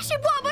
Właśnie byłoby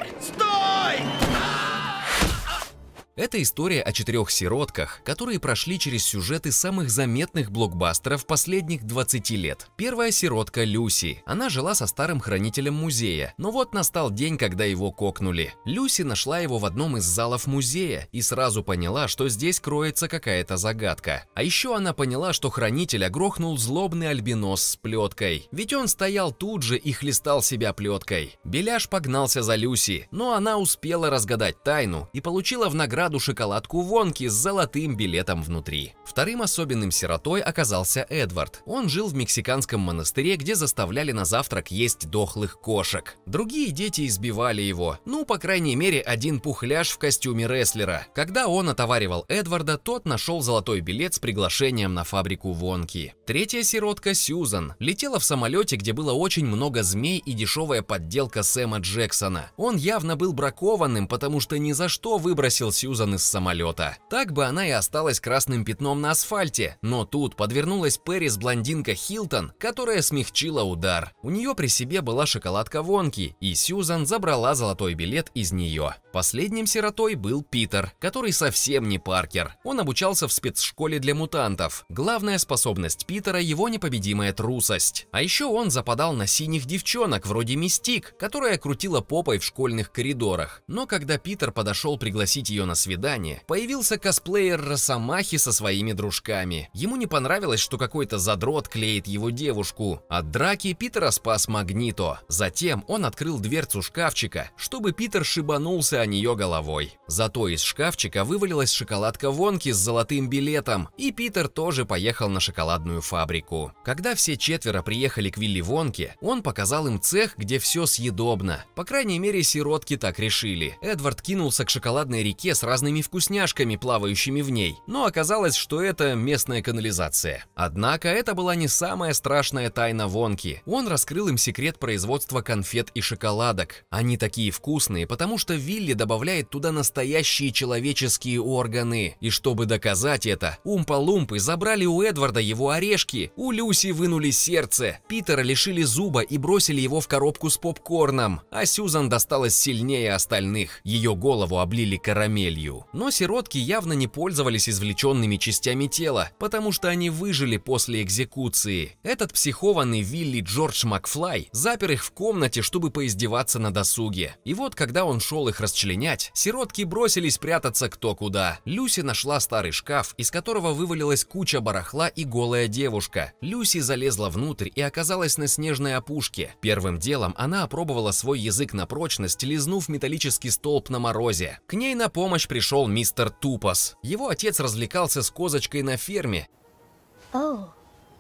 Это история о четырех сиротках, которые прошли через сюжеты самых заметных блокбастеров последних 20 лет. Первая сиротка Люси. Она жила со старым хранителем музея, но вот настал день, когда его кокнули. Люси нашла его в одном из залов музея и сразу поняла, что здесь кроется какая-то загадка. А еще она поняла, что хранителя грохнул злобный альбинос с плеткой. Ведь он стоял тут же и хлестал себя плеткой. Беляш погнался за Люси, но она успела разгадать тайну и получила в награду награду шоколадку Вонки с золотым билетом внутри. Вторым особенным сиротой оказался Эдвард. Он жил в мексиканском монастыре, где заставляли на завтрак есть дохлых кошек. Другие дети избивали его, ну, по крайней мере, один пухляж в костюме рестлера. Когда он отоваривал Эдварда, тот нашел золотой билет с приглашением на фабрику Вонки. Третья сиротка Сьюзан летела в самолете, где было очень много змей и дешевая подделка Сэма Джексона. Он явно был бракованным, потому что ни за что выбросил Сьюзан Сьюзан из самолета. Так бы она и осталась красным пятном на асфальте, но тут подвернулась Пэрис-блондинка Хилтон, которая смягчила удар. У нее при себе была шоколадка Вонки, и Сьюзан забрала золотой билет из нее. Последним сиротой был Питер, который совсем не Паркер. Он обучался в спецшколе для мутантов. Главная способность Питера – его непобедимая трусость. А еще он западал на синих девчонок, вроде Мистик, которая крутила попой в школьных коридорах. Но когда Питер подошел пригласить ее на свидание, появился косплеер Росомахи со своими дружками. Ему не понравилось, что какой-то задрот клеит его девушку. От драки Питера спас Магнито. Затем он открыл дверцу шкафчика, чтобы Питер шибанулся, а нее головой. Зато из шкафчика вывалилась шоколадка Вонки с золотым билетом, и Питер тоже поехал на шоколадную фабрику. Когда все четверо приехали к Вилли Вонке, он показал им цех, где все съедобно. По крайней мере, сиротки так решили. Эдвард кинулся к шоколадной реке с разными вкусняшками, плавающими в ней, но оказалось, что это местная канализация. Однако это была не самая страшная тайна Вонки. Он раскрыл им секрет производства конфет и шоколадок. Они такие вкусные, потому что Вилли Билли добавляет туда настоящие человеческие органы. И чтобы доказать это, Умпа-Лумпы забрали у Эдварда его орешки, у Люси вынули сердце, Питера лишили зуба и бросили его в коробку с попкорном, а Сюзан досталась сильнее остальных, ее голову облили карамелью. Но сиротки явно не пользовались извлеченными частями тела, потому что они выжили после экзекуции. Этот психованный Вилли Джордж Макфлай запер их в комнате, чтобы поиздеваться на досуге. И вот, когда он шел их расчленять, расчленять, сиротки бросились прятаться кто куда. Люси нашла старый шкаф, из которого вывалилась куча барахла и голая девушка. Люси залезла внутрь и оказалась на снежной опушке. Первым делом она опробовала свой язык на прочность, лизнув металлический столб на морозе. К ней на помощь пришел мистер Тупас. Его отец развлекался с козочкой на ферме. Oh.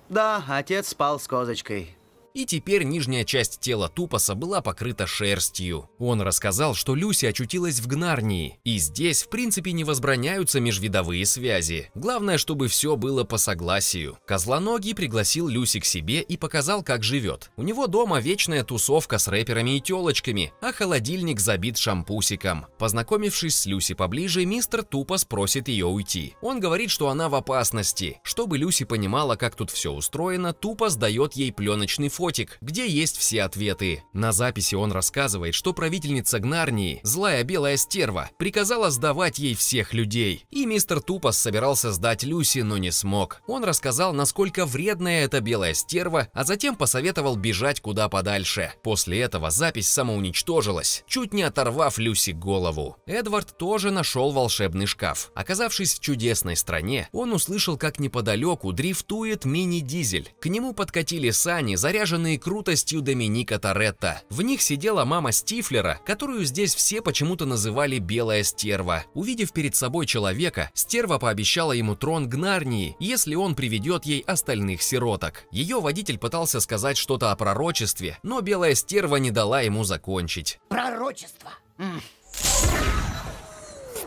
Да, отец спал с козочкой и теперь нижняя часть тела Тупаса была покрыта шерстью. Он рассказал, что Люси очутилась в Гнарнии, и здесь в принципе не возбраняются межвидовые связи. Главное, чтобы все было по согласию. Козлоногий пригласил Люси к себе и показал, как живет. У него дома вечная тусовка с рэперами и телочками, а холодильник забит шампусиком. Познакомившись с Люси поближе, мистер Тупас просит ее уйти. Он говорит, что она в опасности. Чтобы Люси понимала, как тут все устроено, Тупас дает ей пленочный фон котик, где есть все ответы. На записи он рассказывает, что правительница Гнарнии, злая белая стерва, приказала сдавать ей всех людей. И мистер Тупас собирался сдать Люси, но не смог. Он рассказал, насколько вредная эта белая стерва, а затем посоветовал бежать куда подальше. После этого запись самоуничтожилась, чуть не оторвав Люси голову. Эдвард тоже нашел волшебный шкаф. Оказавшись в чудесной стране, он услышал, как неподалеку дрифтует мини-дизель. К нему подкатили сани, заряженные заряженные крутостью Доминика Торетто. В них сидела мама Стифлера, которую здесь все почему-то называли «белая стерва». Увидев перед собой человека, стерва пообещала ему трон Гнарнии, если он приведет ей остальных сироток. Ее водитель пытался сказать что-то о пророчестве, но белая стерва не дала ему закончить. Пророчество! Mm.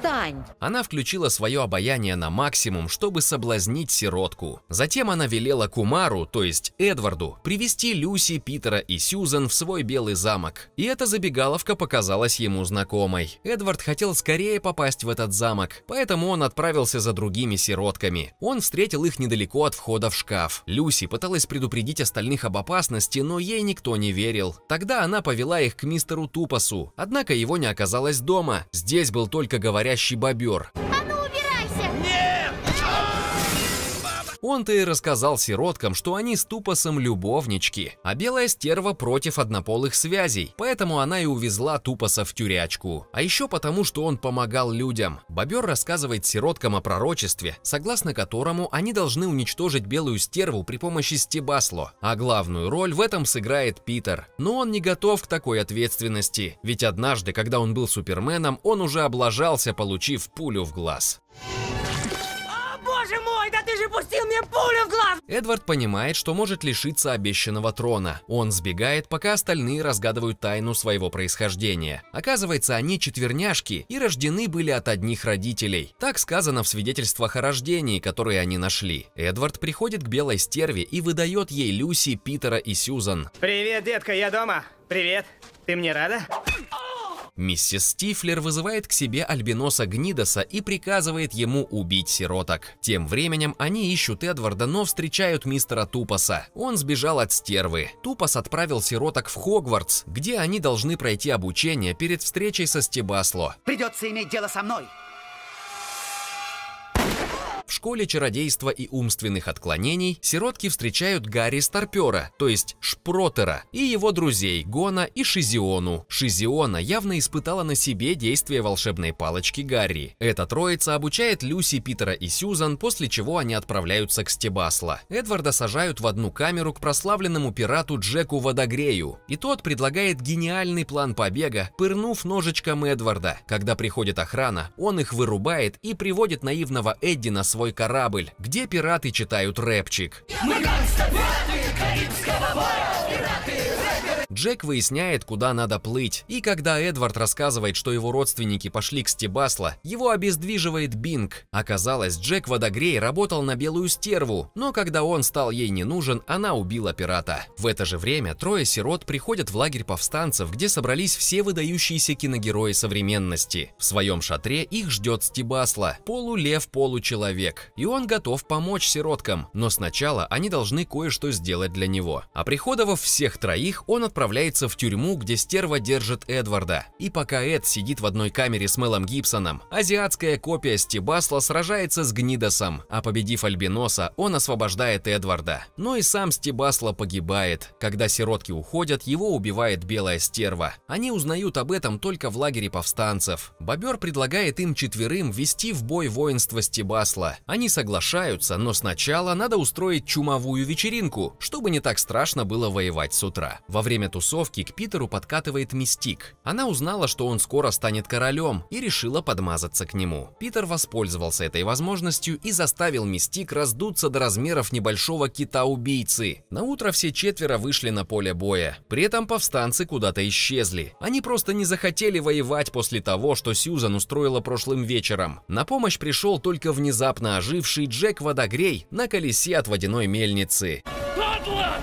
Отстань! Она включила свое обаяние на максимум, чтобы соблазнить сиротку. Затем она велела Кумару, то есть Эдварду, привести Люси, Питера и Сьюзен в свой белый замок. И эта забегаловка показалась ему знакомой. Эдвард хотел скорее попасть в этот замок, поэтому он отправился за другими сиротками. Он встретил их недалеко от входа в шкаф. Люси пыталась предупредить остальных об опасности, но ей никто не верил. Тогда она повела их к мистеру Тупасу, однако его не оказалось дома. Здесь был только говорящий говорящий бобер. Он-то и рассказал сироткам, что они с Тупосом любовнички, а белая стерва против однополых связей, поэтому она и увезла Тупоса в тюрячку. А еще потому, что он помогал людям. Бобер рассказывает сироткам о пророчестве, согласно которому они должны уничтожить белую стерву при помощи стебасло, а главную роль в этом сыграет Питер. Но он не готов к такой ответственности, ведь однажды, когда он был суперменом, он уже облажался, получив пулю в глаз же пустил мне пулю в глаз! Эдвард понимает, что может лишиться обещанного трона. Он сбегает, пока остальные разгадывают тайну своего происхождения. Оказывается, они четверняшки и рождены были от одних родителей. Так сказано в свидетельствах о рождении, которые они нашли. Эдвард приходит к белой стерве и выдает ей Люси, Питера и Сьюзан. Привет, детка, я дома. Привет. Ты мне рада? Миссис Стифлер вызывает к себе альбиноса Гнидоса и приказывает ему убить сироток. Тем временем они ищут Эдварда, но встречают мистера Тупоса. Он сбежал от стервы. Тупас отправил сироток в Хогвартс, где они должны пройти обучение перед встречей со Стебасло. «Придется иметь дело со мной!» школе чародейства и умственных отклонений сиротки встречают Гарри Старпера, то есть Шпротера, и его друзей Гона и Шизиону. Шизиона явно испытала на себе действие волшебной палочки Гарри. Эта троица обучает Люси, Питера и Сьюзан, после чего они отправляются к Стебасла. Эдварда сажают в одну камеру к прославленному пирату Джеку Водогрею, и тот предлагает гениальный план побега, пырнув ножичком Эдварда. Когда приходит охрана, он их вырубает и приводит наивного Эдди на свой «Золотой корабль», где пираты читают рэпчик. Мы гангстеры, пираты Карибского моря, пираты Джек выясняет, куда надо плыть, и когда Эдвард рассказывает, что его родственники пошли к Стебасло, его обездвиживает Бинг. Оказалось, Джек Водогрей работал на белую стерву, но когда он стал ей не нужен, она убила пирата. В это же время трое сирот приходят в лагерь повстанцев, где собрались все выдающиеся киногерои современности. В своем шатре их ждет Стебасло, полулев-получеловек, и он готов помочь сироткам, но сначала они должны кое-что сделать для него. А приходовав всех троих, он отправляется отправляется в тюрьму, где стерва держит Эдварда. И пока Эд сидит в одной камере с Мелом Гибсоном, азиатская копия Стебасла сражается с Гнидосом, а победив Альбиноса, он освобождает Эдварда. Но и сам Стебасла погибает. Когда сиротки уходят, его убивает белая стерва. Они узнают об этом только в лагере повстанцев. Бобер предлагает им четверым вести в бой воинство Стебасла. Они соглашаются, но сначала надо устроить чумовую вечеринку, чтобы не так страшно было воевать с утра. Во время тусовки к Питеру подкатывает Мистик. Она узнала, что он скоро станет королем и решила подмазаться к нему. Питер воспользовался этой возможностью и заставил Мистик раздуться до размеров небольшого кита-убийцы. На утро все четверо вышли на поле боя. При этом повстанцы куда-то исчезли. Они просто не захотели воевать после того, что Сьюзан устроила прошлым вечером. На помощь пришел только внезапно оживший Джек Водогрей на колесе от водяной мельницы. Падла!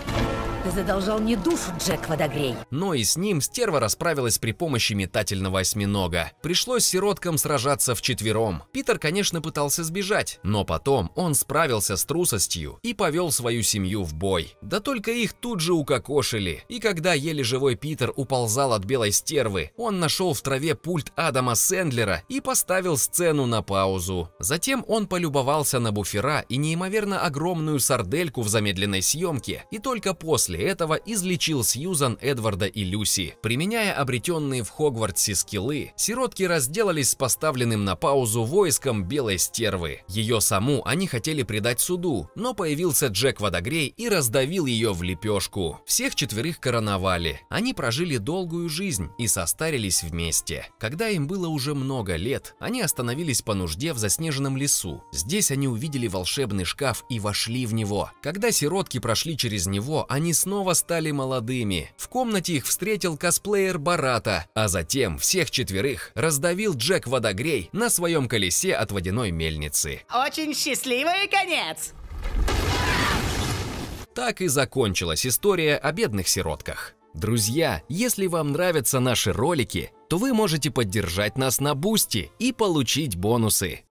Ты задолжал мне душу, Джек Водогрей. Но и с ним стерва расправилась при помощи метательного осьминога. Пришлось сироткам сражаться вчетвером. Питер, конечно, пытался сбежать, но потом он справился с трусостью и повел свою семью в бой. Да только их тут же укокошили. И когда еле живой Питер уползал от белой стервы, он нашел в траве пульт Адама Сэндлера и поставил сцену на паузу. Затем он полюбовался на буфера и неимоверно огромную сардельку в замедленной съемке, и только после После этого излечил Сьюзан, Эдварда и Люси. Применяя обретенные в Хогвартсе скиллы, сиротки разделались с поставленным на паузу войском Белой Стервы. Ее саму они хотели предать суду, но появился Джек Водогрей и раздавил ее в лепешку. Всех четверых короновали. Они прожили долгую жизнь и состарились вместе. Когда им было уже много лет, они остановились по нужде в заснеженном лесу. Здесь они увидели волшебный шкаф и вошли в него. Когда сиротки прошли через него, они снова снова стали молодыми. В комнате их встретил косплеер Барата, а затем всех четверых раздавил Джек Водогрей на своем колесе от водяной мельницы. Очень счастливый конец! Так и закончилась история о бедных сиротках. Друзья, если вам нравятся наши ролики, то вы можете поддержать нас на Бусти и получить бонусы.